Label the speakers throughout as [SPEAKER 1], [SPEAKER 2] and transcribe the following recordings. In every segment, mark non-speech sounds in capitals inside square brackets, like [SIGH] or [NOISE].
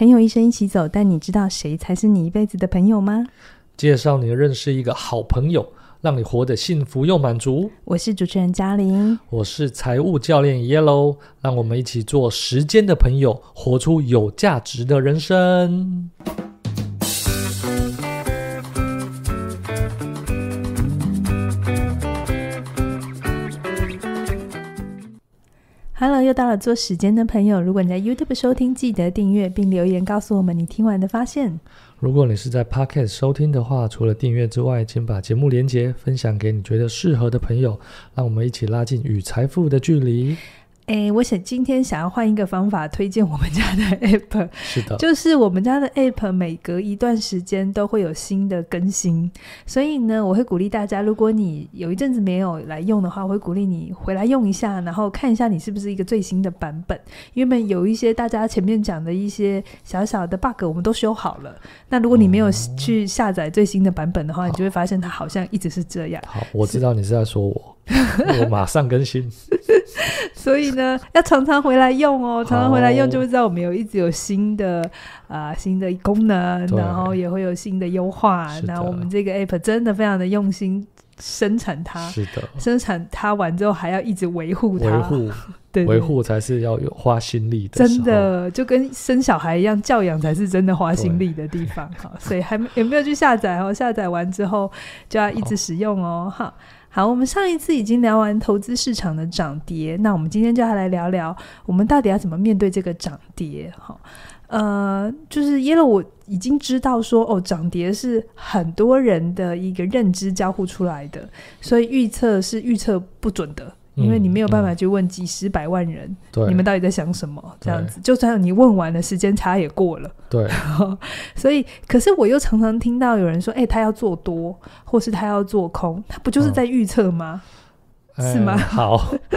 [SPEAKER 1] 朋友一生一起走，但你知道谁才是你一辈子的朋友吗？
[SPEAKER 2] 介绍你认识一个好朋友，让你活得幸福又满足。我是主持人嘉玲，我是财务教练 Yellow，让我们一起做时间的朋友，活出有价值的人生。
[SPEAKER 1] Hello，又到了做时间的朋友。如果你在 YouTube 收听，记得订阅并留言告诉我们你听完的发现。
[SPEAKER 2] 如果你是在 Pocket 收听的话，除了订阅之外，请把节目连接分享给你觉得适合的朋友，让我们一起拉近与财富的距离。
[SPEAKER 1] 哎，我想今天想要换一个方法推荐我们家的
[SPEAKER 2] App，是的，就
[SPEAKER 1] 是我们家的 App 每隔一段时间都会有新的更新，所以呢，我会鼓励大家，如果你有一阵子没有来用的话，我会鼓励你回来用一下，然后看一下你是不是一个最新的版本，因为有一些大家前面讲的一些小小的 bug 我们都修好了。那如果你没有去下载最新的版本的话，你就会发现它好像一直是这样。好，
[SPEAKER 2] 我知道你是在说我，[LAUGHS] 我马上更新。
[SPEAKER 1] [LAUGHS] 所以呢，要常常回来用哦，常常回来用就会知道我们有一直有新的啊新的功能，然后也会有新的优化。那我们这个 app 真的非常的用心生产它，是的，生产它完之后还要一直维护它，维护 [LAUGHS] 对维护
[SPEAKER 2] 才是要有花心力的。真
[SPEAKER 1] 的就跟生小孩一样，教养才是真的花心力的地方。哈，所以还有没有去下载哦，下载完之后就要一直使用哦，哈。好，我们上一次已经聊完投资市场的涨跌，那我们今天就要来聊聊，我们到底要怎么面对这个涨跌？哈，呃，就是因为我已经知道说，哦，涨跌是很多人的一个认知交互出来的，所以预测是预测不准的。因为你没有办法去问几十百万人，你们到底在想什么？这样子，就算你问完了，时间差也过了。对，[LAUGHS] 所以，可是我又常常听到有人说：“哎，他要做多，或是他要做空，他不就是在预测吗？
[SPEAKER 2] 是吗？”好，[LAUGHS]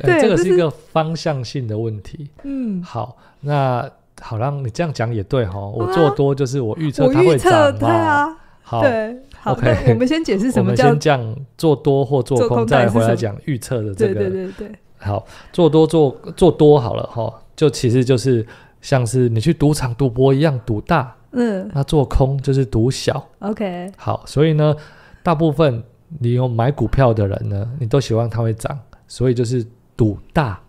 [SPEAKER 2] 对，这个是一个方向性的问题。嗯，好，那好了，你这样讲也对哈。我做多就是我预测它会涨嘛。好，对，好，那我们先解释什么叫这样做多或做空，再回来讲预测的这个。对对对对，好，做多做做多好了哈，就其实就是像是你去赌场赌博一样赌大，嗯，那做空就是赌小。OK，好，所以呢，大部分你有买股票的人呢，你都希望它会涨，所以就是赌大，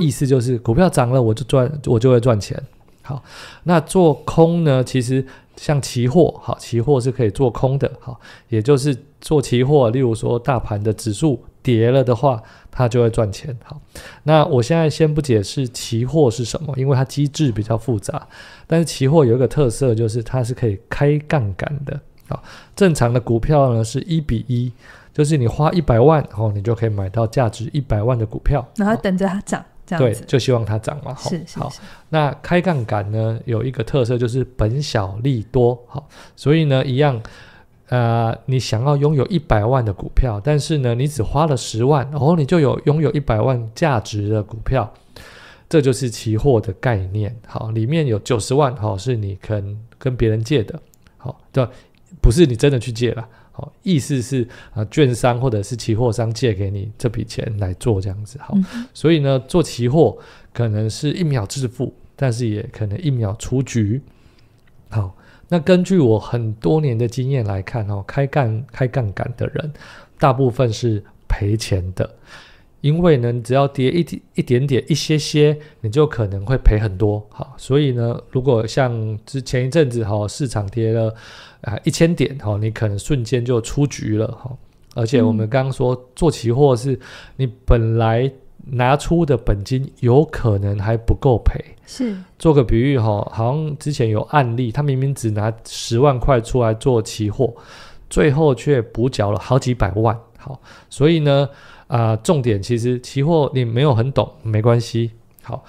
[SPEAKER 2] 意思就是股票涨了我就赚，我就会赚钱。好，那做空呢？其实像期货，好，期货是可以做空的，好，也就是做期货。例如说，大盘的指数跌了的话，它就会赚钱。好，那我现在先不解释期货是什么，因为它机制比较复杂。但是期货有一个特色，就是它是可以开杠杆的。好，正常的股票呢是一比一，就是你花一百万，然后你就可以买到价值一百万的股票，
[SPEAKER 1] 然后等着它涨。对，
[SPEAKER 2] 就希望它涨嘛。好，那开杠杆呢，有一个特色就是本小利多，好，所以呢，一样，呃，你想要拥有一百万的股票，但是呢，你只花了十万，然后你就有拥有一百万价值的股票，这就是期货的概念。好，里面有九十万，好，是你肯跟别人借的，好，对，不是你真的去借了。好，意思是啊，券商或者是期货商借给你这笔钱来做这样子，好，所以呢，做期货可能是一秒致富，但是也可能一秒出局。好，那根据我很多年的经验来看，哦，开杠开杠杆的人大部分是赔钱的，因为呢，只要跌一一点点、一些些，你就可能会赔很多。好，所以呢，如果像之前一阵子，哈，市场跌了。啊，一千点哈，你可能瞬间就出局了哈。而且我们刚刚说做期货是你本来拿出的本金有可能还不够赔。是，做个比喻哈，好像之前有案例，他明明只拿十万块出来做期货，最后却补缴了好几百万。好，所以呢，啊，重点其实期货你没有很懂没关系。好，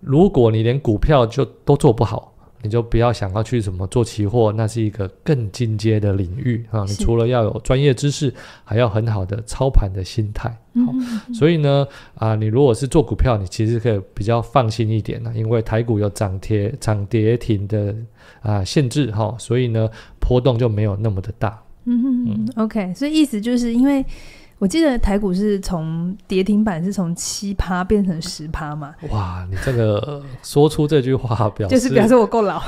[SPEAKER 2] 如果你连股票就都做不好。你就不要想要去什么做期货，那是一个更进阶的领域啊！你除了要有专业知识，还要很好的操盘的心态。嗯，所以呢，啊，你如果是做股票，你其实可以比较放心一点因为台股有涨跌涨跌停的啊限制哈，所以呢，波动就没有那么的大。
[SPEAKER 1] 嗯嗯嗯，OK，所以意思就是因为。我记得台股是从跌停板是从七趴变成十趴嘛？哇，
[SPEAKER 2] 你这个说出这句话表就是表示我够老，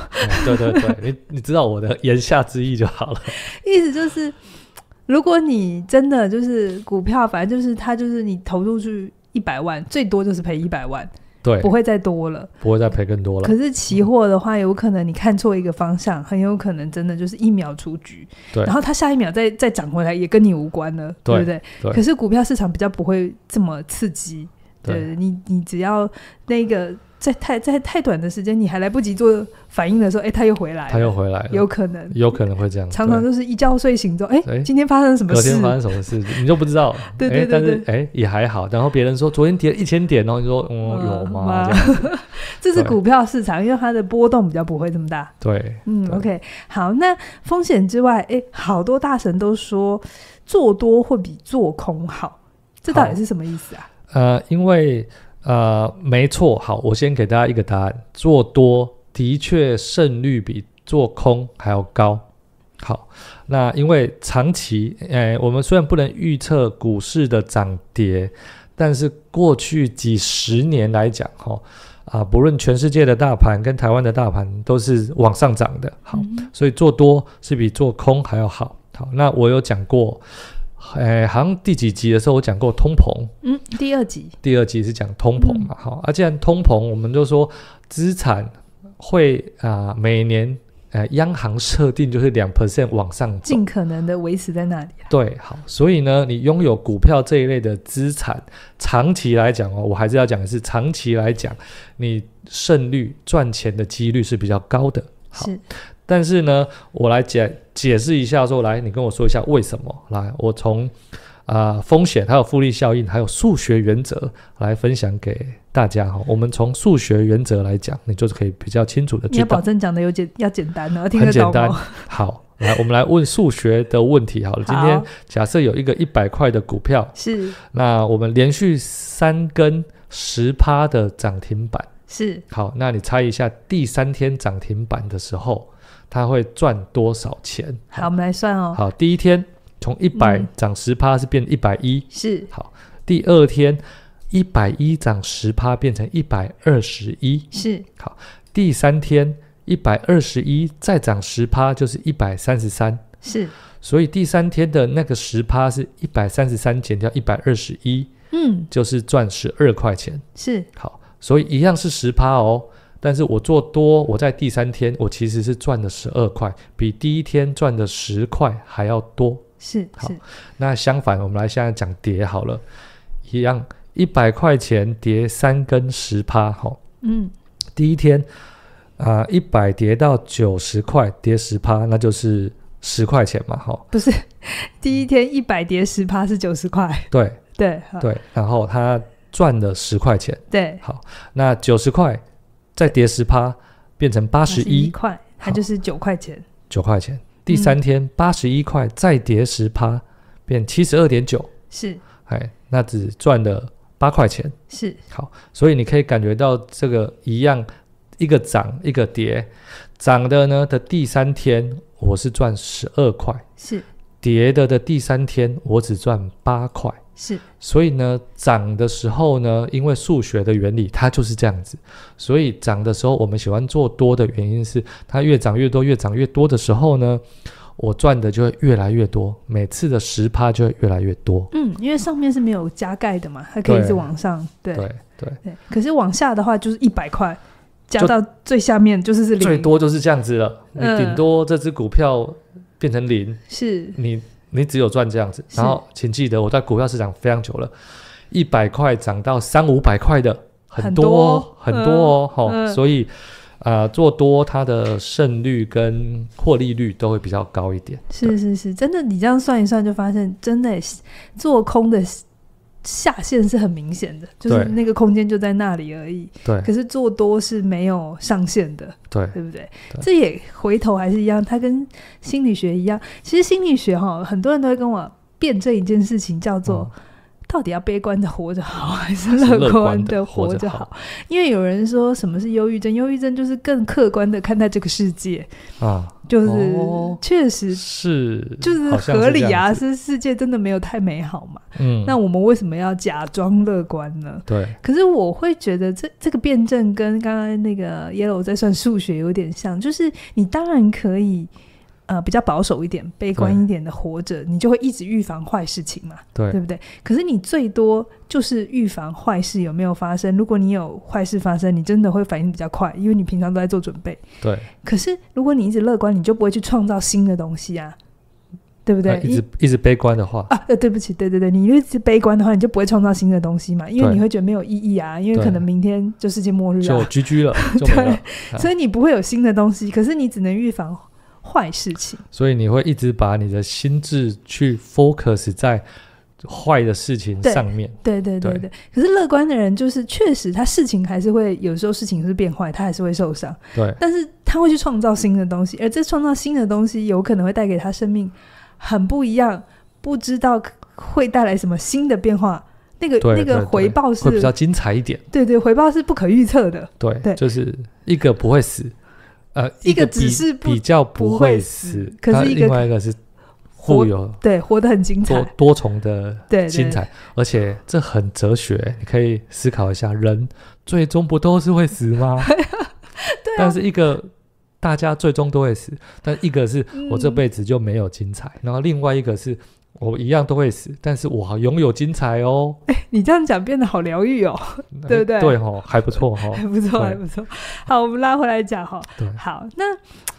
[SPEAKER 2] 对对对，你 [LAUGHS] 你知道我的言下之意就好了。
[SPEAKER 1] 意思就是，如果你真的就是股票，反正就是它就是你投入去一百万，最多就是赔一百万。
[SPEAKER 2] 对，不会再多了，不会再赔更多了。可是
[SPEAKER 1] 期货的话，有可能你看错一个方向，很有可能真的就是一秒出局，对。然后它下一秒再再涨回来，也跟你无关了，对不对？对。可是股票市场比较不会这么刺激，对你，你只要那个。在太在太短的时间，你还来不及做反应的时候，哎，他又回来了，他又
[SPEAKER 2] 回来了，有可能，有可能会这样。常
[SPEAKER 1] 常就是一觉睡醒之后，哎，今天发生什么事？昨天发生
[SPEAKER 2] 什么事？你就不知道。对对对。但是，哎，也还好。然后别人说，昨天跌了一千点，然后你说，哦，有吗？[LAUGHS]
[SPEAKER 1] [LAUGHS] 这是股票市场，因为它的波动比较不会这么大。
[SPEAKER 2] 对，嗯
[SPEAKER 1] ，OK，好。那风险之外，哎，好多大神都说做多会比做空好，这到底是什么意思啊？
[SPEAKER 2] 呃，因为。呃，没错，好，我先给大家一个答案，做多的确胜率比做空还要高。好，那因为长期，哎，我们虽然不能预测股市的涨跌，但是过去几十年来讲，哈，啊，不论全世界的大盘跟台湾的大盘都是往上涨的，好，所以做多是比做空还要好。好，那我有讲过。好像第几集的时候我讲过通膨，
[SPEAKER 1] 嗯，第二集，
[SPEAKER 2] 第二集是讲通膨嘛，好，而既然通膨，我们就说资产会啊，每年，呃，央行设定就是两 percent 往上，
[SPEAKER 1] 尽可能的维持在那里。
[SPEAKER 2] 对，好，所以呢，你拥有股票这一类的资产，长期来讲哦，我还是要讲的是，长期来讲，你胜率赚钱的几率是比较高的。是。但是呢，我来解解释一下，说来你跟我说一下为什么来？我从啊风险还有复利效应，还有数学原则来分享给大家哈。我们从数学原则来讲，你就是可以比较清楚的知要保
[SPEAKER 1] 证讲的有简要简单呢，听得懂。很简单。
[SPEAKER 2] 好，来我们来问数学的问题好了。今天假设有一个一百块的股票是，那我们连续三根十趴的涨停板是。好，那你猜一下第三天涨停板的时候。它会赚多少钱？
[SPEAKER 1] 好，我们来算哦。好，
[SPEAKER 2] 第一天从一百涨十趴是变一百一，是。好，第二天一百一涨十趴变成一百二十一，是。好，第三天一百二十一再涨十趴就是一百三十三，是。所以第三天的那个十趴是一百三十三减掉一百二十一，嗯，就是赚十二块钱，是。好，所以一样是十趴哦。但是我做多，我在第三天我其实是赚了十二块，比第一天赚的十块还要多。是是。那相反，我们来现在讲叠好了，一样一百块钱叠三根十趴，好，嗯，第一天啊，一百叠到九十块，叠十趴，那就是十块钱嘛，哈。不是，
[SPEAKER 1] 第一天一百叠十趴是九十块。对
[SPEAKER 2] 对对。然后他赚了十块钱。对。好，那九十块。再跌十趴，变成八十一
[SPEAKER 1] 块，它就是九块钱。
[SPEAKER 2] 九块钱，第三天八十一块，再跌十趴，变七十二点九。是，哎，那只赚了八块钱。是，好，所以你可以感觉到这个一样，一个涨一个跌，涨的呢的第三天，我是赚十二块。是。跌的的第三天，我只赚八块，是，所以呢，涨的时候呢，因为数学的原理，它就是这样子，所以涨的时候，我们喜欢做多的原因是，它越涨越多，越涨越多的时候呢，我赚的就会越来越多，每次的十趴就会越来越多，
[SPEAKER 1] 嗯，因为上面是没有加盖的嘛，它可以一直往上，对对对，可是往下的话就是一百块，加到最下面就是这里，最多
[SPEAKER 2] 就是这样子了，你顶多这只股票。变成零，是你，你只有赚这样子。然后，请记得我在股票市场非常久了，一百块涨到三五百块的很多很多哦，哈。所以，呃，做多它的胜率跟获利率都会比较高一点。
[SPEAKER 1] 是是是，真的，你这样算一算就发现，真的做空的。下限是很明显的，就是那个空间就在那里而已。对，可是做多是没有上限的。对，对不对？这也回头还是一样，它跟心理学一样。其实心理学哈，很多人都会跟我辩这一件事情，叫做。到底要悲观的活着好，还是乐观的活着好？因为有人说什么是忧郁症？忧郁症就是更客观的看待这个世界啊，就是确实是就是合理啊，是世界真的没有太美好嘛。嗯，那我们为什么要假装乐观呢？对。可是我会觉得这这个辩证跟刚刚那个 Yellow 在算数学有点像，就是你当然可以。呃，比较保守一点、悲观一点的活着，你就会一直预防坏事情嘛？对，对不对？可是你最多就是预防坏事有没有发生。如果你有坏事发生，你真的会反应比较快，因为你平常都在做准备。对。可是如果你一直乐观，你就不会去创造新的东西啊，对不对？一直
[SPEAKER 2] 一直悲观的话啊，
[SPEAKER 1] 呃，对不起，对对对，你一直悲观的话，你就不会创造新的东西嘛，因为你会觉得没有意义啊，因为可能明天就世界末日 [LAUGHS] 了，就居了，对。所以你不会有新的东西，可是你只能预防。坏事情，
[SPEAKER 2] 所以你会一直把你的心智去 focus 在坏的事情上面。对对对对，
[SPEAKER 1] 可是乐观的人就是确实，他事情还是会，有时候事情是变坏，他还是会受伤。对，但是他会去创造新的东西，而这创造新的东西有可能会带给他生命很不一样，不知道会带来什么新的变化。那个那个回报是比较精彩一点。对对，回报是不可预测的。
[SPEAKER 2] 对对，就是一个不会死。呃，一个只是比较不会死，可是另外一个是互有对活得很精彩，多重的 [LAUGHS] 精彩，而且这很哲学，你可以思考一下，人最终不都是会死吗？[LAUGHS] 对。但是一个大家最终都会死，但一个是我这辈子就没有精彩，然后另外一个是。我一样都会死，但是我拥有精彩哦。哎，
[SPEAKER 1] 你这样讲变得好疗愈哦，[LAUGHS] 对不对？对哈，
[SPEAKER 2] 还不错哈，还 [LAUGHS] 不错，还不
[SPEAKER 1] 错。好，我们拉回来讲哈。好，那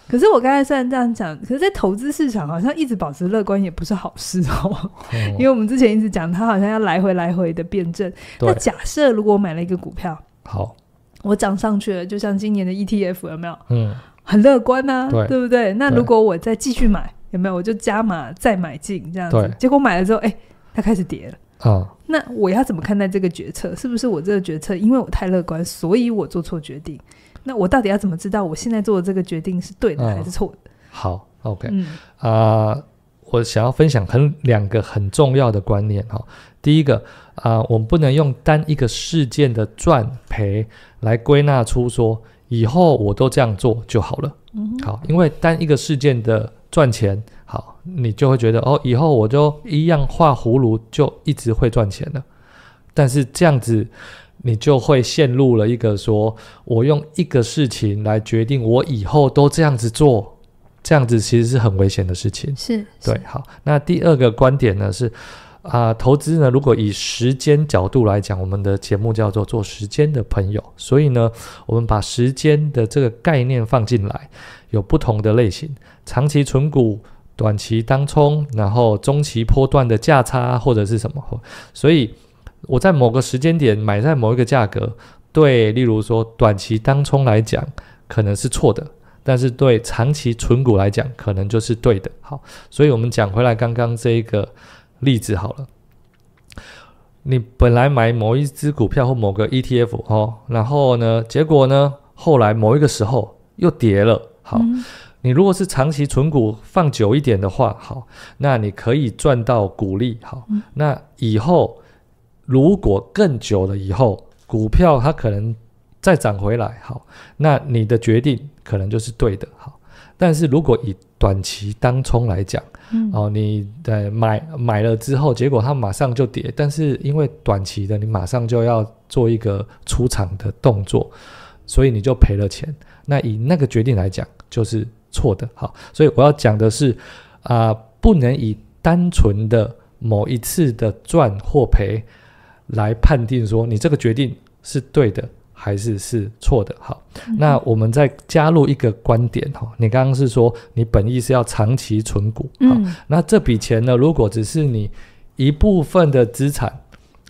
[SPEAKER 1] 可是我刚才虽然这样讲，可是在投资市场好像一直保持乐观也不是好事哦。[LAUGHS] 因为我们之前一直讲，它好像要来回来回的辩证。那假设如果我买了一个股票，好，我涨上去了，就像今年的 ETF 有没有？嗯，很乐观呐，对不对？那如果我再继续买？有没有我就加码再买进这样子，结果买了之后，哎，它开始跌了。啊。那我要怎么看待这个决策？是不是我这个决策因为我太乐观，所以我做错决定？那我到底要怎么知道我现在做的这个决定是对的还是错
[SPEAKER 2] 的？好，OK，啊，我想要分享很两个很重要的观念哈。第一个啊，我们不能用单一个事件的赚赔来归纳出说以后我都这样做就好了。嗯，好，因为单一个事件的。赚钱好，你就会觉得哦，以后我就一样画葫芦，就一直会赚钱了。但是这样子，你就会陷入了一个说，我用一个事情来决定我以后都这样子做，这样子其实是很危险的事情。是，对，好。那第二个观点呢是。啊，投资呢？如果以时间角度来讲，我们的节目叫做做时间的朋友，所以呢，我们把时间的这个概念放进来，有不同的类型：长期存股、短期当冲，然后中期波段的价差或者是什么？所以我在某个时间点买在某一个价格，对，例如说短期当冲来讲可能是错的，但是对长期存股来讲可能就是对的。好，所以我们讲回来刚刚这一个。例子好了，你本来买某一只股票或某个 ETF 哦，然后呢，结果呢，后来某一个时候又跌了。好，你如果是长期存股放久一点的话，好，那你可以赚到股利。好，那以后如果更久了以后，股票它可能再涨回来，好，那你的决定可能就是对的。好，但是如果以短期当冲来讲，嗯、哦，你的买买了之后，结果它马上就跌，但是因为短期的，你马上就要做一个出场的动作，所以你就赔了钱。那以那个决定来讲，就是错的。好，所以我要讲的是，啊，不能以单纯的某一次的赚或赔来判定说你这个决定是对的。还是是错的。好，那我们再加入一个观点哈，你刚刚是说你本意是要长期存股，嗯，那这笔钱呢，如果只是你一部分的资产，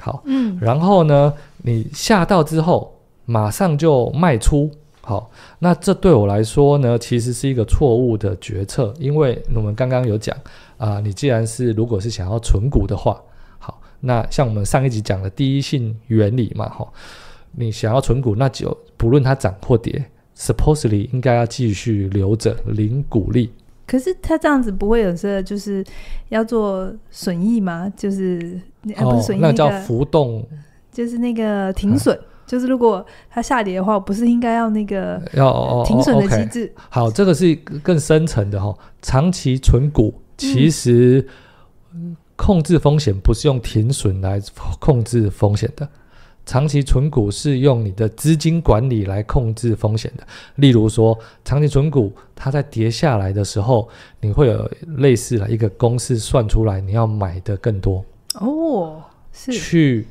[SPEAKER 2] 好，嗯，然后呢，你下到之后马上就卖出，好，那这对我来说呢，其实是一个错误的决策，因为我们刚刚有讲啊，你既然是如果是想要存股的话，好，那像我们上一集讲的第一性原理嘛，哈。你想要存股，那就不论它涨或跌，supposedly 应该要继续留着，零股利。
[SPEAKER 1] 可是它这样子不会有时就是要做损益吗？就是不损益那叫浮动，就是那个停损，就是如果它下跌的话，不是应该要那个要停损的机制？
[SPEAKER 2] 好，这个是更深层的哈。长期存股其实控制风险不是用停损来控制风险的。长期存股是用你的资金管理来控制风险的。例如说，长期存股它在跌下来的时候，你会有类似的一个公式算出来，你要买的更多
[SPEAKER 1] 哦，是
[SPEAKER 2] 去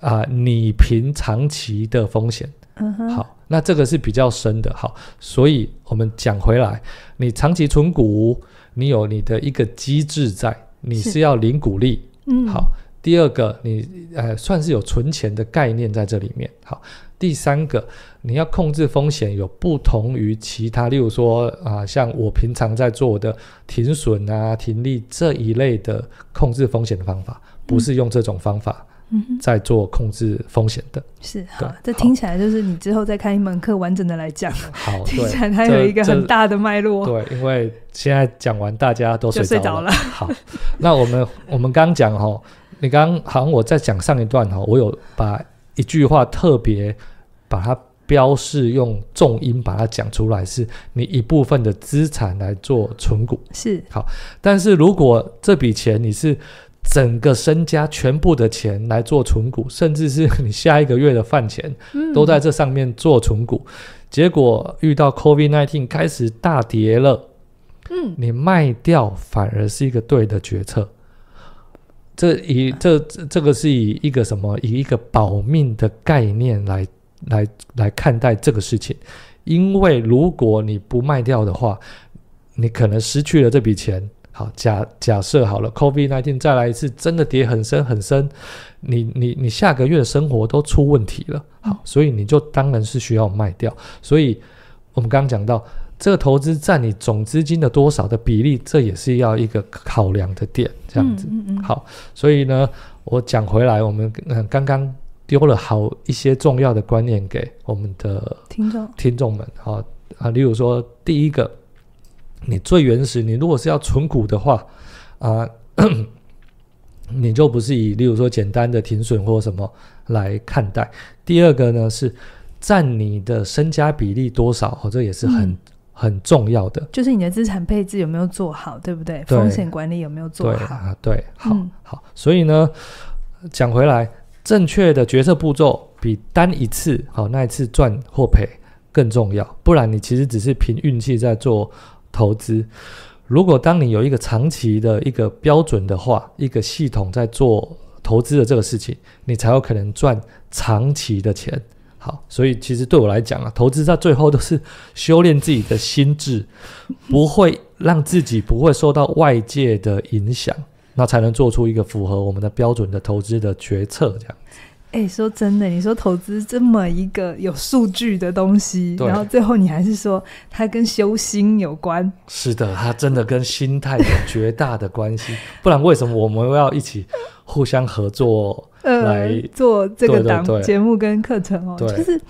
[SPEAKER 2] 啊，你平长期的风险。
[SPEAKER 1] 嗯哼，好，
[SPEAKER 2] 那这个是比较深的。好，所以我们讲回来，你长期存股，你有你的一个机制在，你是要领股利。嗯，好。第二个，你呃算是有存钱的概念在这里面。好，第三个，你要控制风险，有不同于其他，例如说啊，像我平常在做的停损啊、停利这一类的控制风险的方法，不是用这种方法嗯在做控制风险的。是，好，
[SPEAKER 1] 这听起来就是你之后再开一门课，完整的来讲。好，[LAUGHS] 听起来它有一个很大的脉络。
[SPEAKER 2] 对，因为现在讲完大家都睡着了。好，那我们我们刚讲哈。你刚好像我在讲上一段哈，我有把一句话特别把它标示，用重音把它讲出来，是你一部分的资产来做存股，是好。但是如果这笔钱你是整个身家全部的钱来做存股，甚至是你下一个月的饭钱都在这上面做存股，结果遇到 COVID nineteen 开始大跌了，嗯，你卖掉反而是一个对的决策。这以这这这个是以一个什么以一个保命的概念来来来看待这个事情，因为如果你不卖掉的话，你可能失去了这笔钱。好，假假设好了，COVID nineteen 再来一次，真的跌很深很深，你你你下个月的生活都出问题了。好，所以你就当然是需要卖掉。所以我们刚刚讲到。这个投资占你总资金的多少的比例，这也是要一个考量的点。这样子，好，所以呢，我讲回来，我们刚刚丢了好一些重要的观念给我们的听众听众们。好啊，例如说，第一个，你最原始，你如果是要存股的话，啊，[CLEARS THROAT] 你就不是以例如说简单的停损或什么来看待。第二个呢，是占你的身家比例多少，哦，这也是很。很重要的
[SPEAKER 1] 就是你的资产配置有没有做好，对不对？风险管理有没有做好？对，好，
[SPEAKER 2] 好。所以呢，讲回来，正确的决策步骤比单一次好那一次赚或赔更重要。不然你其实只是凭运气在做投资。如果当你有一个长期的一个标准的话，一个系统在做投资的这个事情，你才有可能赚长期的钱。好，所以其实对我来讲啊，投资在最后都是修炼自己的心智，不会让自己不会受到外界的影响，那才能做出一个符合我们的标准的投资的决策。这样。
[SPEAKER 1] 哎，说真的，你说投资这么一个有数据的东西，然后最后你还是说它跟修心有关？
[SPEAKER 2] 是的，它真的跟心态有绝大的关系，不然为什么我们要一起？互相合作来做这个档节目
[SPEAKER 1] 跟课程哦，就是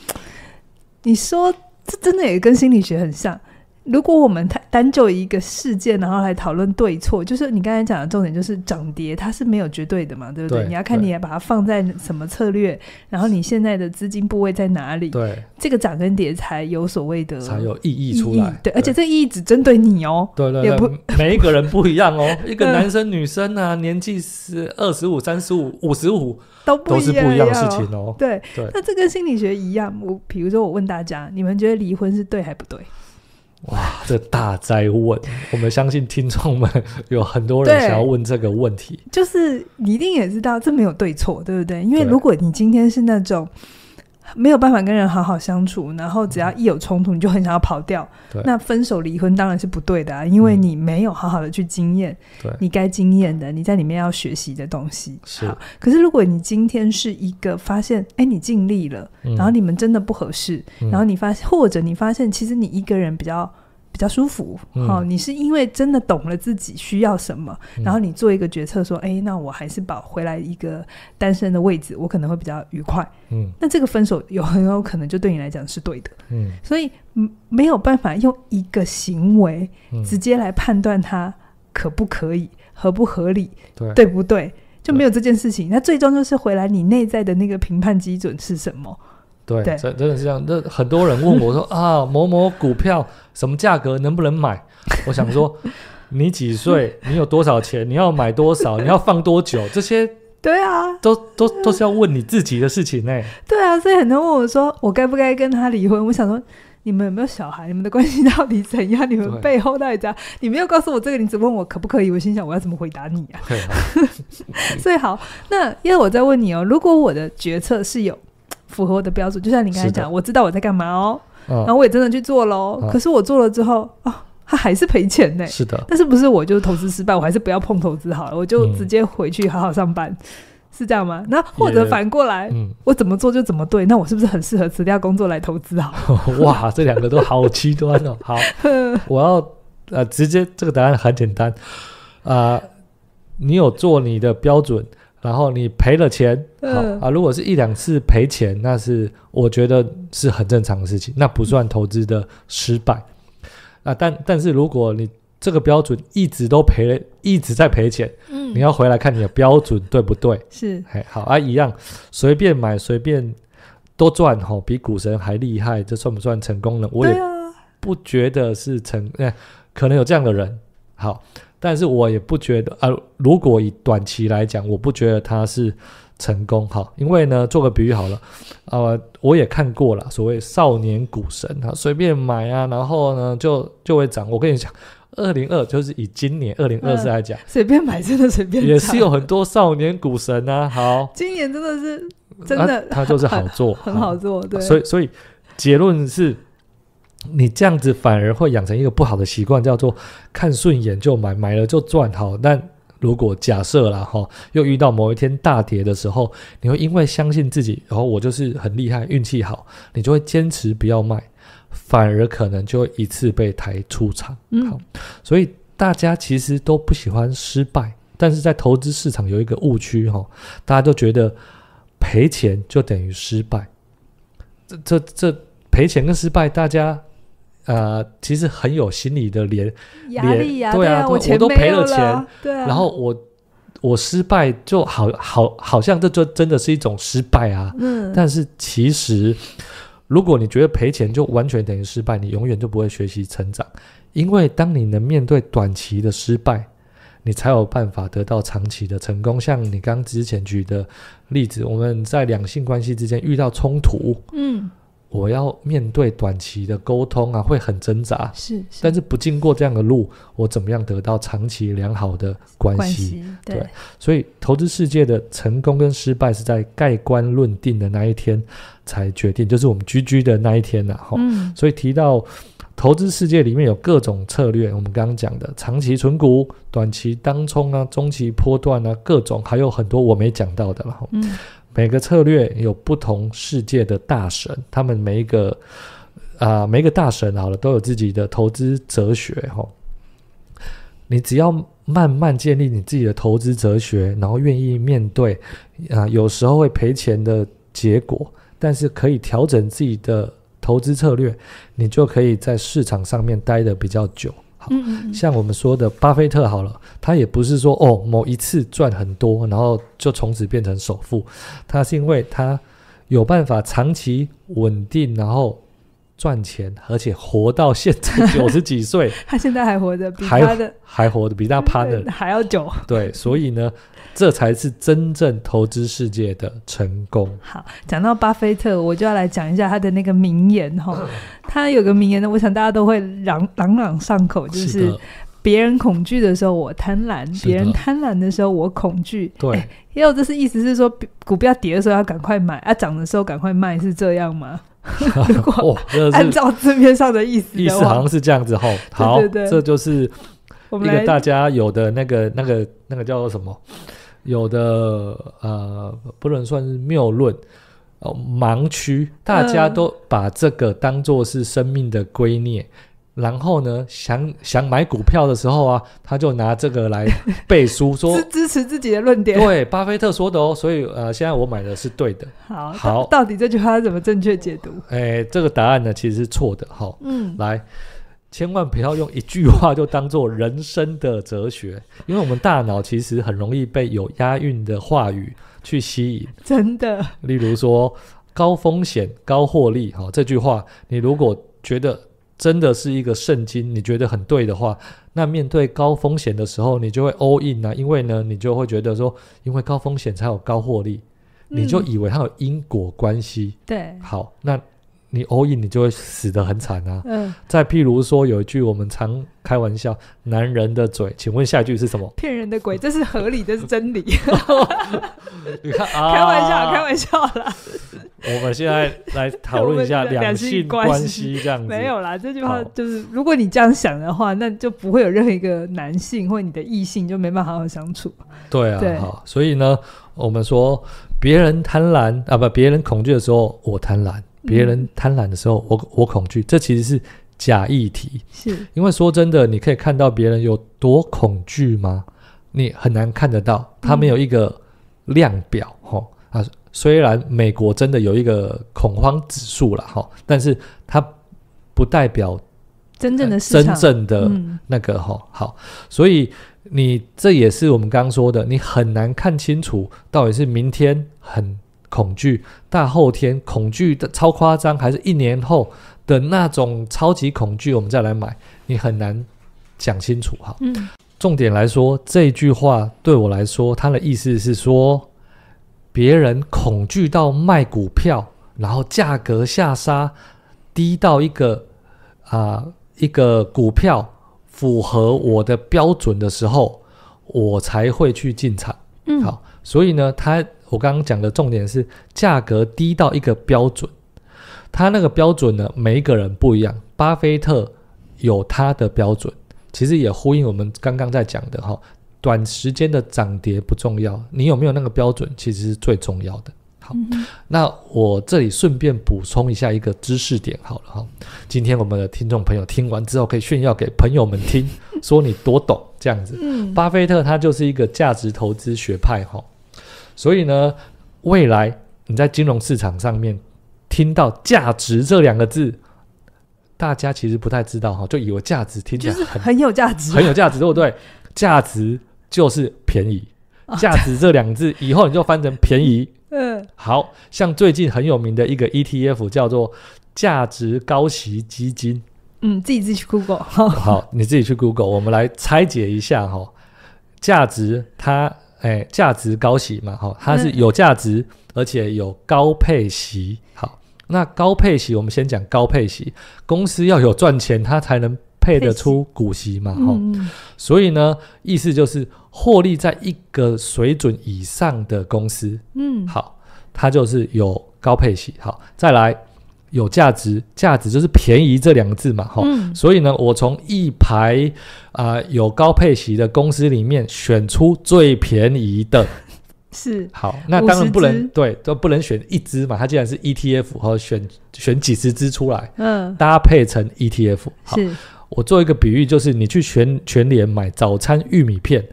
[SPEAKER 1] 你说这真的也跟心理学很像。如果我们单就一个事件，然后来讨论对错，就是你刚才讲的重点，就是涨跌它是没有绝对的嘛，对不对？你要看你把它放在什么策略，然后你现在的资金部位在哪里，对这个涨跟跌才有所谓的才
[SPEAKER 2] 有意义出来。对，
[SPEAKER 1] 而且这意义只针对你哦，对对对，
[SPEAKER 2] 每一个人不一样哦，[LAUGHS] 一个男生女生啊，年纪是二十五、三十五、五十五都不一样的事情哦，对对，那这
[SPEAKER 1] 跟心理学一样，我比如说我问大家，你们觉得离婚是对还不对？
[SPEAKER 2] 哇，这大灾问，我们相信听众们有很多人想要问这个问题。
[SPEAKER 1] 就是你一定也知道，这没有对错，对不对？因为如果你今天是那种。没有办法跟人好好相处，然后只要一有冲突你就很想要跑掉。那分手离婚当然是不对的，啊，因为你没有好好的去经验，你该经验的，你在里面要学习的东西。是，可是如果你今天是一个发现，哎，你尽力了，然后你们真的不合适，然后你发现，或者你发现其实你一个人比较。比较舒服，好，你是因为真的懂了自己需要什么，然后你做一个决策，说，哎，那我还是保回来一个单身的位置，我可能会比较愉快。嗯，那这个分手有很有可能就对你来讲是对的。嗯，所以没有办法用一个行为直接来判断它可不可以、合不合理、对不对，就没有这件事情。那最终就是回来你内在的那个评判基准是什么？
[SPEAKER 2] 对，这真的是这样。那很多人问我说：“ [LAUGHS] 啊，某某股票什么价格能不能买？”我想说，你几岁？你有多少钱？你要买多少？你要放多久？这些 [LAUGHS] 对啊，都都都是要问你自己的事情呢。[LAUGHS]
[SPEAKER 1] 对啊，所以很多人问我说：“我该不该跟他离婚？”我想说，你们有没有小孩？你们的关系到底怎样？你们背后大家，你没有告诉我这个，你只问我可不可以？我心想，我要怎么回答你啊？所以好。那因为我在问你哦，如果我的决策是有。符合我的标准，就像你刚才讲，我知道我在干嘛哦，然后我也真的去做喽。可是我做了之后，哦，他还是赔钱呢。[LAUGHS] 是的，但是不是我就投资失败，我还是不要碰投资好了，我就直接回去好好上班，是这样吗？那或者反过来，我怎么做就怎么对，那我是不是很适合辞掉工作来投资啊？
[SPEAKER 2] [LAUGHS] 哇，这两个都好极端哦。好，[LAUGHS] 我要呃，直接这个答案很简单啊，你有做你的标准。然后你赔了钱，好啊，如果是一两次赔钱，那是我觉得是很正常的事情，那不算投资的失败。啊，但但是如果你这个标准一直都赔，一直在赔钱，嗯，你要回来看你的标准对不对？是，好啊，一样随便买随便都赚，吼，比股神还厉害，这算不算成功呢？我也不觉得是成，哎，可能有这样的人，好。但是我也不觉得啊，如果以短期来讲，我不觉得它是成功哈，因为呢，做个比喻好了，呃，我也看过了，所谓少年股神，哈，随便买啊，然后呢就就会涨。我跟你讲，二零二就是以今年二零二四来讲，随
[SPEAKER 1] 便买真的随便也是有很
[SPEAKER 2] 多少年股神啊，好，
[SPEAKER 1] 今年真的是真的他就是好做，[LAUGHS] 很好做，对，所以
[SPEAKER 2] 所以结论是。你这样子反而会养成一个不好的习惯，叫做看顺眼就买，买了就赚。好，但如果假设啦，哈，又遇到某一天大跌的时候，你会因为相信自己，然后我就是很厉害，运气好，你就会坚持不要卖，反而可能就会一次被抬出场。好，所以大家其实都不喜欢失败，但是在投资市场有一个误区哈，大家都觉得赔钱就等于失败。这、这、这赔钱跟失败，大家。呃，其实很有心理的连压力呀，对啊，我我都赔了钱，对，然后我我失败，就好好好像这就真的是一种失败啊。嗯，但是其实，如果你觉得赔钱就完全等于失败，你永远就不会学习成长，因为当你能面对短期的失败，你才有办法得到长期的成功。像你刚之前举的例子，我们在两性关系之间遇到冲突，嗯。我要面对短期的沟通啊，会很挣扎。是，但是不经过这样的路，我怎么样得到长期良好的关系？对，所以投资世界的成功跟失败是在盖棺论定的那一天才决定，就是我们居居的那一天啊。哈，所以提到投资世界里面有各种策略，我们刚刚讲的长期存股、短期当冲啊、中期波段啊，各种还有很多我没讲到的了。嗯。每个策略有不同世界的大神，他们每一个啊，每一个大神好了，都有自己的投资哲学哈。你只要慢慢建立你自己的投资哲学，然后愿意面对啊，有时候会赔钱的结果，但是可以调整自己的投资策略，你就可以在市场上面待的比较久。嗯，像我们说的巴菲特好了，他也不是说哦某一次赚很多，然后就从此变成首富，他是因为他有办法长期稳定，然后。赚钱，而且活到现在 [LAUGHS] 九十几岁，
[SPEAKER 1] 他现在还活着，比他的
[SPEAKER 2] 还活得比那趴的 [LAUGHS] 还要久。对，所以呢，这才是真正投资世界的成功。[LAUGHS]
[SPEAKER 1] 好，讲到巴菲特，我就要来讲一下他的那个名言哈。他有个名言呢，我想大家都会朗朗朗上口，就是别人恐惧的时候我贪婪，别人贪婪的时候我恐惧。对，也有这是意思是说，股票跌的时候要赶快买，啊，涨的时候赶快卖，是这样吗？[LAUGHS]
[SPEAKER 2] 哦，按照字面
[SPEAKER 1] 上的意思，意思好像是这样子吼。
[SPEAKER 2] 好，这就是一个大家有的那个、那个、那个叫做什么？有的呃，不能算是谬论哦，盲区，大家都把这个当做是生命的归臬。然后呢，想想买股票的时候啊，他就拿这个来背书，[LAUGHS] 说
[SPEAKER 1] 支持自己的论点。对，
[SPEAKER 2] 巴菲特说的哦，所以呃，现在我买的是对的。
[SPEAKER 1] 好，好，到底这句话怎么正确解读？
[SPEAKER 2] 哎，这个答案呢，其实是错的。好，嗯，来，千万不要用一句话就当做人生的哲学，因为我们大脑其实很容易被有押韵的话语去吸引。真的，例如说“高风险高获利”哈，这句话你如果觉得。真的是一个圣经，你觉得很对的话，那面对高风险的时候，你就会 all in 啊，因为呢，你就会觉得说，因为高风险才有高获利，你就以为它有因果关系。对，好，那你 all in，你就会死得很惨啊。嗯。再譬如说，有一句我们常开玩笑，男人的嘴，请问下一句是什么？
[SPEAKER 1] 骗人的鬼，这是合理，这是真理。
[SPEAKER 2] 你看，开玩笑，开玩
[SPEAKER 1] 笑啦。
[SPEAKER 2] 我们现在来讨论一下 [LAUGHS] 两性关系这样子，没有
[SPEAKER 1] 啦，这句话就是，如果你这样想的话，那就不会有任何一个男性或你的异性就没办法好好相处。
[SPEAKER 2] 对啊，所以呢，我们说别人贪婪啊，不，别人恐惧的时候我贪婪，别人贪婪的时候我我恐惧，这其实是假议题，是因为说真的，你可以看到别人有多恐惧吗？你很难看得到，他没有一个量表，哈，啊。虽然美国真的有一个恐慌指数了哈，但是它不代表真正的真正的那个哈好，所以你这也是我们刚刚说的，你很难看清楚到底是明天很恐惧，大后天恐惧的超夸张，还是一年后的那种超级恐惧，我们再来买，你很难讲清楚哈。嗯，重点来说这句话对我来说，它的意思是说。别人恐惧到卖股票，然后价格下杀，低到一个啊，一个股票符合我的标准的时候，我才会去进场。嗯，好，所以呢，他我刚刚讲的重点是价格低到一个标准，他那个标准呢，每一个人不一样。巴菲特有他的标准，其实也呼应我们刚刚在讲的哈。短时间的涨跌不重要，你有没有那个标准其实是最重要的。好，那我这里顺便补充一下一个知识点，好了哈。今天我们的听众朋友听完之后可以炫耀给朋友们听，说你多懂这样子。巴菲特他就是一个价值投资学派哈，所以呢，未来你在金融市场上面听到“价值”这两个字，大家其实不太知道哈，就以为价值听起来很很
[SPEAKER 1] 有价值，很有
[SPEAKER 2] 价值，对不对？价值。就是便宜，价值这两字以后你就翻成便宜。[LAUGHS] 嗯，好像最近很有名的一个 ETF 叫做价值高息基金。
[SPEAKER 1] 嗯，自己自己去 Google。[LAUGHS] 好，
[SPEAKER 2] 你自己去 Google，我们来拆解一下哈。价值，它哎，价值高息嘛，好，它是有价值，而且有高配息。好，那高配息，我们先讲高配息。公司要有赚钱，它才能。配得出股息嘛？哈，所以呢，意思就是获利在一个水准以上的公司，嗯，好，它就是有高配息。好，再来有价值，价值就是便宜这两个字嘛，哈。所以呢，我从一排啊有高配息的公司里面选出最便宜的，[LAUGHS]
[SPEAKER 1] 是好。
[SPEAKER 2] 那当然不能对，就不能选一支嘛，它既然是 ETF，和选选几十支出来，嗯，搭配成 ETF，是。我做一个比喻，就是你去全全联买早餐玉米片，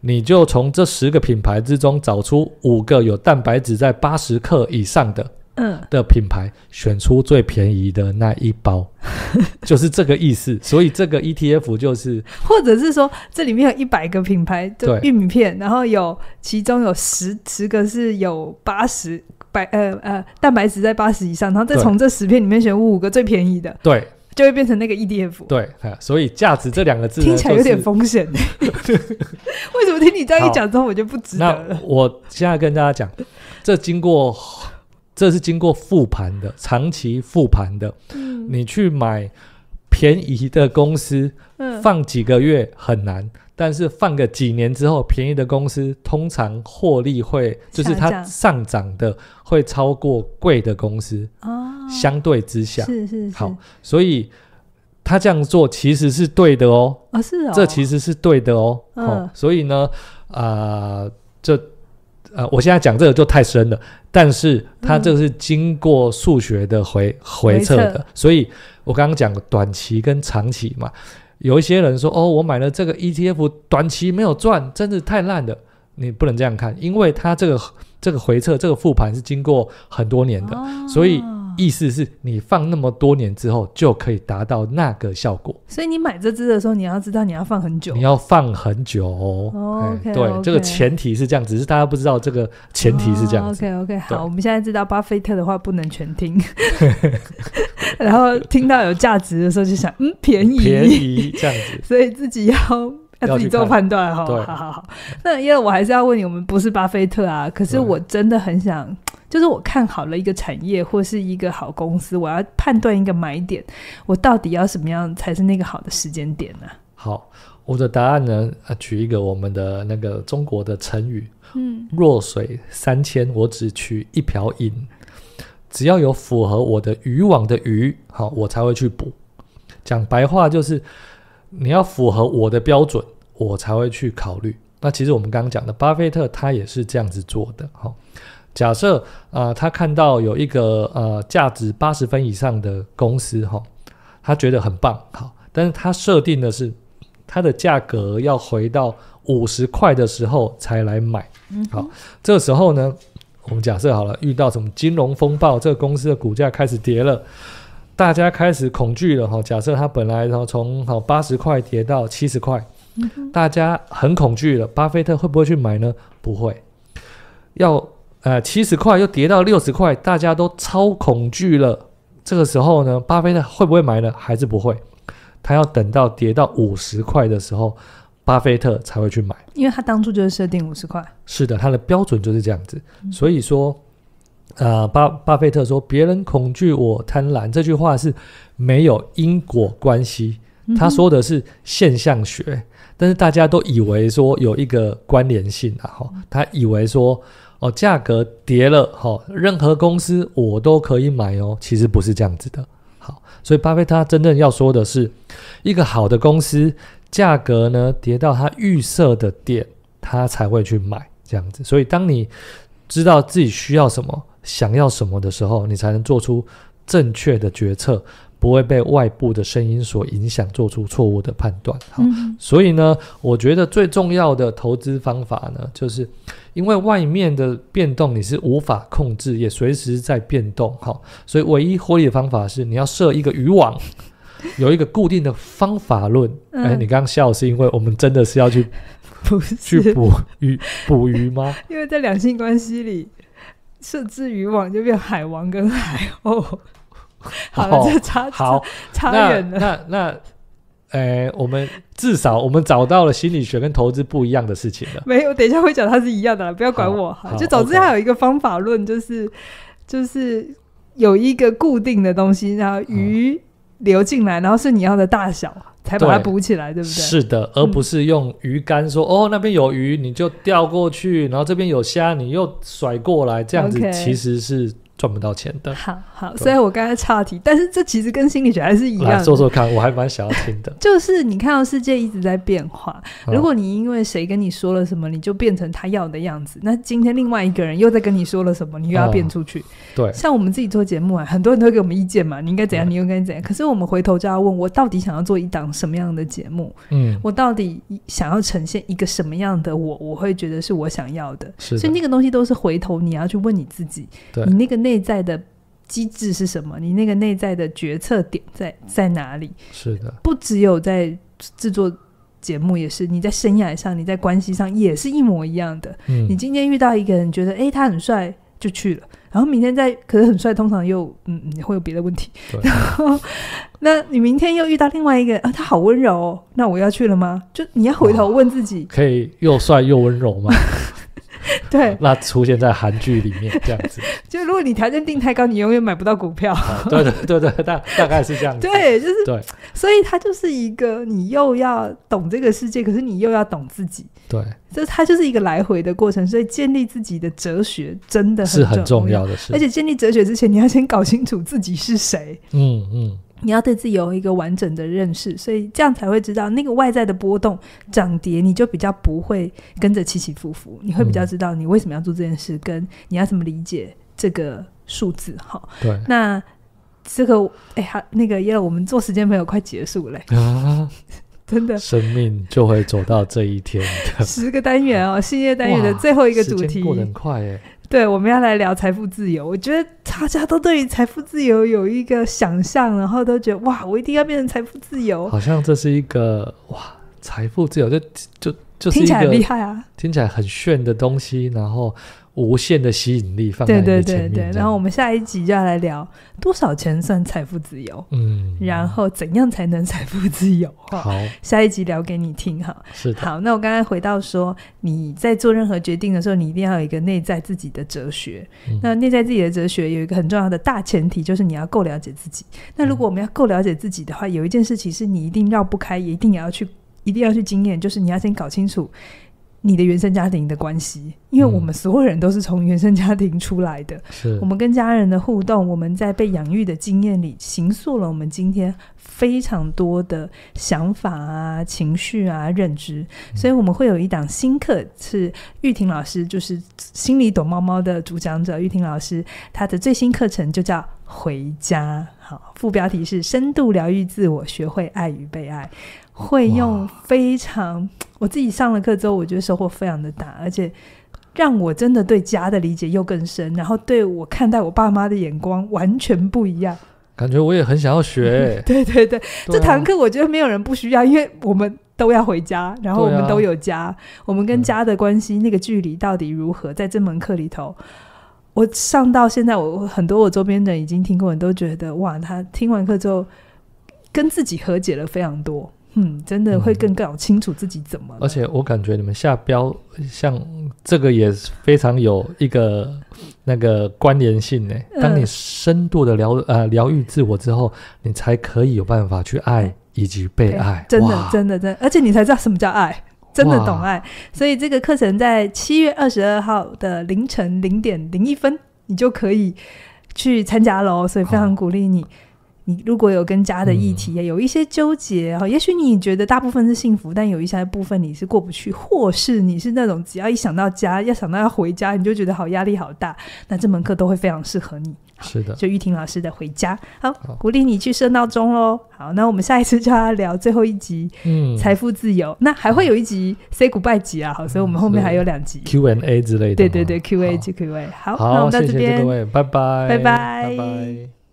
[SPEAKER 2] 你就从这十个品牌之中找出五个有蛋白质在八十克以上的，嗯，的品牌，选出最便宜的那一包，[LAUGHS] 就是这个意思。所以这个 ETF 就是，
[SPEAKER 1] 或者是说这里面有一百个品牌就玉米片，然后有其中有十十个是有八十百呃呃蛋白质在八十以上，然后再从这十片里面选五个最便宜的，对。就会变成那个 E D F 对，
[SPEAKER 2] 所以价值这两个字听起来有点风险。
[SPEAKER 1] [LAUGHS] 为什么听你这样一讲之后，我就不值得了？
[SPEAKER 2] 我现在跟大家讲，这经过，这是经过复盘的，长期复盘的。嗯，你去买便宜的公司，放几个月很难，但是放个几年之后，便宜的公司通常获利会，就是它上涨的会超过贵的公司相对之下是是是好，所以他这样做其实是对的哦啊是哦，这其实是对的哦哦，所以呢啊这呃我现在讲这个就太深了，但是他这个是经过数学的回回测的，所以我刚刚讲短期跟长期嘛，有一些人说哦我买了这个 ETF 短期没有赚，真是太烂了，你不能这样看，因为他这个这个回测这个复盘是经过很多年的，所以。意思是你放那么多年之后，就可以达到那个效果。
[SPEAKER 1] 所以你买这支的时候，你要知道你要放很久。你
[SPEAKER 2] 要放很久。OK。对，这个前提是这样，只是大家不知道这个前提是这样。OK
[SPEAKER 1] OK，好，我们现在知道巴菲特的话不能全听，[LAUGHS] 然后听到有价值的时候就想，嗯，便宜便宜这样子，[LAUGHS] 所以自己要。自己做判断哈，对，好好好。[LAUGHS] 那因为我还是要问你，我们不是巴菲特啊。可是我真的很想，[TSK] 就是我看好了一个产业或是一个好公司，我要判断一个买点，我到底要什么样才是那个好的时间点呢？
[SPEAKER 2] 好，我的答案呢，取一个我们的那个中国的成语，嗯，弱水三千，我只取一瓢饮。只要有符合我的渔网的鱼，好，我才会去捕。讲白话就是，你要符合我的标准。我才会去考虑。那其实我们刚刚讲的，巴菲特他也是这样子做的。哈，假设啊，他看到有一个呃价值八十分以上的公司，哈，他觉得很棒，好，但是他设定的是，它的价格要回到五十块的时候才来买。嗯，好，这个时候呢，我们假设好了，遇到什么金融风暴，这个公司的股价开始跌了，大家开始恐惧了，哈，假设它本来然后从好八十块跌到七十块。大家很恐惧了，巴菲特会不会去买呢？不会，要呃七十块又跌到六十块，大家都超恐惧了。这个时候呢，巴菲特会不会买呢？还是不会，他要等到跌到五十块的时候，巴菲特才会去买，
[SPEAKER 1] 因为他当初就是设定五十块。
[SPEAKER 2] 是的，他的标准就是这样子。所以说，啊巴巴菲特说“别人恐惧，我贪婪”这句话是没有因果关系，他说的是现象学。但是大家都以为说有一个关联性啊，哈，他以为说哦，价格跌了，哈，任何公司我都可以买哦，其实不是这样子的，好，所以巴菲特真正要说的是，一个好的公司价格呢跌到他预设的点，他才会去买这样子。所以当你知道自己需要什么、想要什么的时候，你才能做出正确的决策。不会被外部的声音所影响，做出错误的判断。好，所以呢，我觉得最重要的投资方法呢，就是因为外面的变动你是无法控制，也随时在变动。好，所以唯一获利的方法是，你要设一个渔网，[LAUGHS] 有一个固定的方法论。哎，你刚刚笑是因为我们真的是要去捕 [LAUGHS] 去捕鱼捕鱼吗？[LAUGHS]
[SPEAKER 1] 因为在两性关系里，设置渔网就变海王跟海鸥。
[SPEAKER 2] 好，好，差远了。那那，呃，我们至少我们找到了心理学跟投资不一样的事情了。
[SPEAKER 1] 没有，等一下会讲，它是一样的，不要管我哈。就总之，它有一个方法论，就是就是有一个固定的东西，然后鱼流进来，然后是你要的大小才把它补起来，对不对？是的，而不
[SPEAKER 2] 是用鱼竿说哦，那边有鱼你就钓过去，然后这边有虾你又甩过来，这样子其实是。赚不到钱的，好
[SPEAKER 1] 好，所以我刚才岔题，但是这其实跟心理学还是一样。说说
[SPEAKER 2] 看，我还蛮想要听的。[LAUGHS]
[SPEAKER 1] 就是你看到世界一直在变化，如果你因为谁跟你说了什么，你就变成他要的样子，那今天另外一个人又在跟你说了什么，你又要变出去。对，像我们自己做节目啊，很多人都会给我们意见嘛，你应该怎样，你又该怎样。可是我们回头就要问我，到底想要做一档什么样的节目？嗯，我到底想要呈现一个什么样的我？我会觉得是我想要的，所以那个东西都是回头你要去问你自己，你那个。内在的机制是什么？你那个内在的决策点在在哪里？
[SPEAKER 2] 是的，不
[SPEAKER 1] 只有在制作节目，也是你在生涯上、你在关系上也是一模一样的。嗯，你今天遇到一个人，觉得哎他很帅，就去了。然后明天在，可是很帅，通常又嗯会有别的问题。然后，那你明天又遇到另外一个啊，他好温柔，那我要去了吗？就你要回头问自己，
[SPEAKER 2] 可以又帅又温柔吗？[LAUGHS] 对，那出现在韩剧里面这样子。[LAUGHS]
[SPEAKER 1] 就如果你条件定太高，你永远买不到股票。对对
[SPEAKER 2] 对对，大大概是这样。对，就是对，
[SPEAKER 1] 所以它就是一个你又要懂这个世界，可是你又要懂自己。对，就它就是一个来回的过程，所以建立自己的哲学真的是很重要的事。而且建立哲学之前，你要先搞清楚自己是谁。
[SPEAKER 2] 嗯嗯。
[SPEAKER 1] 你要对自己有一个完整的认识，所以这样才会知道那个外在的波动涨跌，你就比较不会跟着起起伏伏。你会比较知道你为什么要做这件事，跟你要怎么理解这个数字。哈。对，那这个哎，好，那个要我们做时间朋友快结束嘞啊！[LAUGHS] 真的，
[SPEAKER 2] 生命就会走到这一天的十个
[SPEAKER 1] 单元哦，新业单元的最后一个主题，过得很快耶。对，我们要来聊财富自由。我觉得大家都对于财富自由有一个想象，然后都觉得哇，我一定要变成财富自由。好
[SPEAKER 2] 像这是一个哇，财富自由就就就是听起来很厉害啊，听起来很炫的东西，然后。无限的吸引力放在你的前面。对对对对，然后
[SPEAKER 1] 我们下一集就要来聊多少钱算财富自由。嗯，然后怎样才能财富自由？好，下一集聊给你听哈。是。好，那我刚才回到说，你在做任何决定的时候，你一定要有一个内在自己的哲学。那内在自己的哲学有一个很重要的大前提，就是你要够了解自己。那如果我们要够了解自己的话，有一件事情是你一定绕不开，也一定也要去，一定要去经验，就是你要先搞清楚。你的原生家庭的关系，因为我们所有人都是从原生家庭出来的，我们跟家人的互动，我们在被养育的经验里，形塑了我们今天非常多的想法啊、情绪啊、认知。所以我们会有一档新课，是玉婷老师，就是心理躲猫猫的主讲者，玉婷老师她的最新课程就叫《回家》，好，副标题是“深度疗愈自我，学会爱与被爱”。会用非常，我自己上了课之后，我觉得收获非常的大，而且让我真的对家的理解又更深，然后对我看待我爸妈的眼光完全不一样。
[SPEAKER 2] 感觉我也很想要学。[LAUGHS]
[SPEAKER 1] 对对对，这堂课我觉得没有人不需要，因为我们都要回家，然后我们都有家，我们跟家的关系那个距离到底如何，在这门课里头，我上到现在，我很多我周边人已经听过人都觉得哇，他听完课之后跟自己和解了非常多。嗯，真的会更搞清楚自己怎么。而
[SPEAKER 2] 且我感觉你们下标像这个也是非常有一个那个关联性呢。当你深度的疗呃疗愈自我之后，你才可以有办法去爱以及被爱。真的
[SPEAKER 1] 真的真，而且你才知道什么叫爱，真的懂爱。所以这个课程在七月二十二号的凌晨零点零一分，你就可以去参加了所以非常鼓励你。你如果有跟家的议题，有一些纠结哈，也许你觉得大部分是幸福，但有一些部分你是过不去，或是你是那种只要一想到家，要想到要回家，你就觉得好压力好大，那这门课都会非常适合你。是的，就玉婷老师的回家，好鼓励你去设闹钟喽。好，那我们下一次就要聊最后一集财富自由，那还会有一集 say goodbye 集啊，好，所以我们后面还有两集 Q a n A 之类的。对对对，Q a n q a 好，那我好，好，这边，各位，拜
[SPEAKER 2] 拜，拜拜，拜拜。